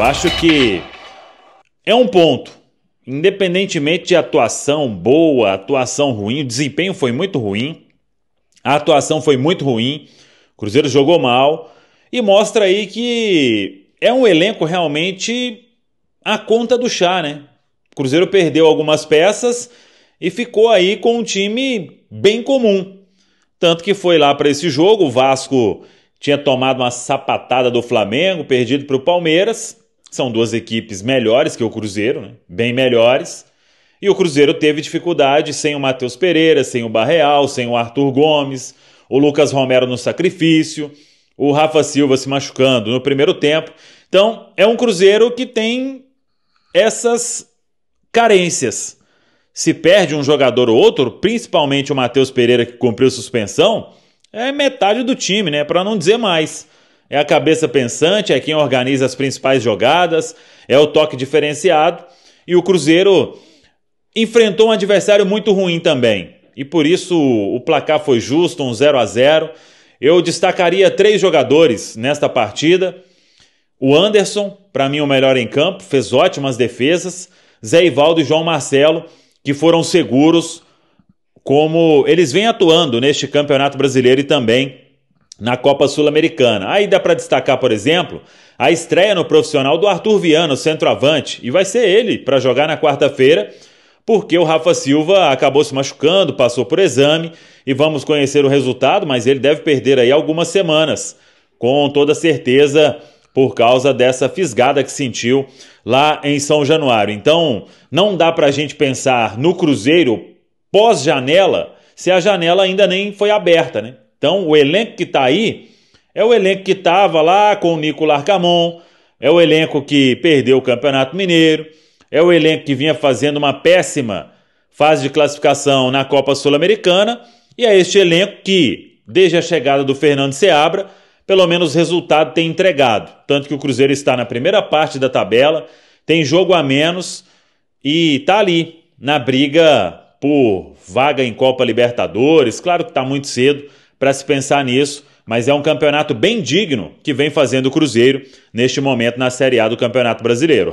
Eu acho que é um ponto. Independentemente de atuação boa, atuação ruim, o desempenho foi muito ruim, a atuação foi muito ruim, o Cruzeiro jogou mal e mostra aí que é um elenco realmente a conta do chá, né? O Cruzeiro perdeu algumas peças e ficou aí com um time bem comum. Tanto que foi lá para esse jogo, o Vasco tinha tomado uma sapatada do Flamengo, perdido para o Palmeiras. São duas equipes melhores que o Cruzeiro, né? bem melhores. E o Cruzeiro teve dificuldade sem o Matheus Pereira, sem o Barreal, sem o Arthur Gomes, o Lucas Romero no sacrifício, o Rafa Silva se machucando no primeiro tempo. Então, é um Cruzeiro que tem essas carências. Se perde um jogador ou outro, principalmente o Matheus Pereira que cumpriu suspensão, é metade do time, né? Para não dizer mais é a cabeça pensante, é quem organiza as principais jogadas, é o toque diferenciado. E o Cruzeiro enfrentou um adversário muito ruim também. E por isso o placar foi justo, um 0 a 0. Eu destacaria três jogadores nesta partida. O Anderson, para mim o melhor em campo, fez ótimas defesas. Zé Ivaldo e João Marcelo, que foram seguros como eles vêm atuando neste Campeonato Brasileiro e também na Copa Sul-Americana. Aí dá para destacar, por exemplo, a estreia no profissional do Arthur Viana, centroavante, e vai ser ele para jogar na quarta-feira, porque o Rafa Silva acabou se machucando, passou por exame e vamos conhecer o resultado, mas ele deve perder aí algumas semanas, com toda certeza por causa dessa fisgada que sentiu lá em São Januário. Então, não dá para a gente pensar no Cruzeiro pós-janela se a janela ainda nem foi aberta, né? Então, o elenco que está aí é o elenco que estava lá com o Nicolas Camon, é o elenco que perdeu o Campeonato Mineiro, é o elenco que vinha fazendo uma péssima fase de classificação na Copa Sul-Americana, e é este elenco que, desde a chegada do Fernando Seabra, pelo menos resultado tem entregado. Tanto que o Cruzeiro está na primeira parte da tabela, tem jogo a menos e está ali na briga por vaga em Copa Libertadores. Claro que está muito cedo, para se pensar nisso, mas é um campeonato bem digno que vem fazendo o Cruzeiro neste momento na Série A do Campeonato Brasileiro.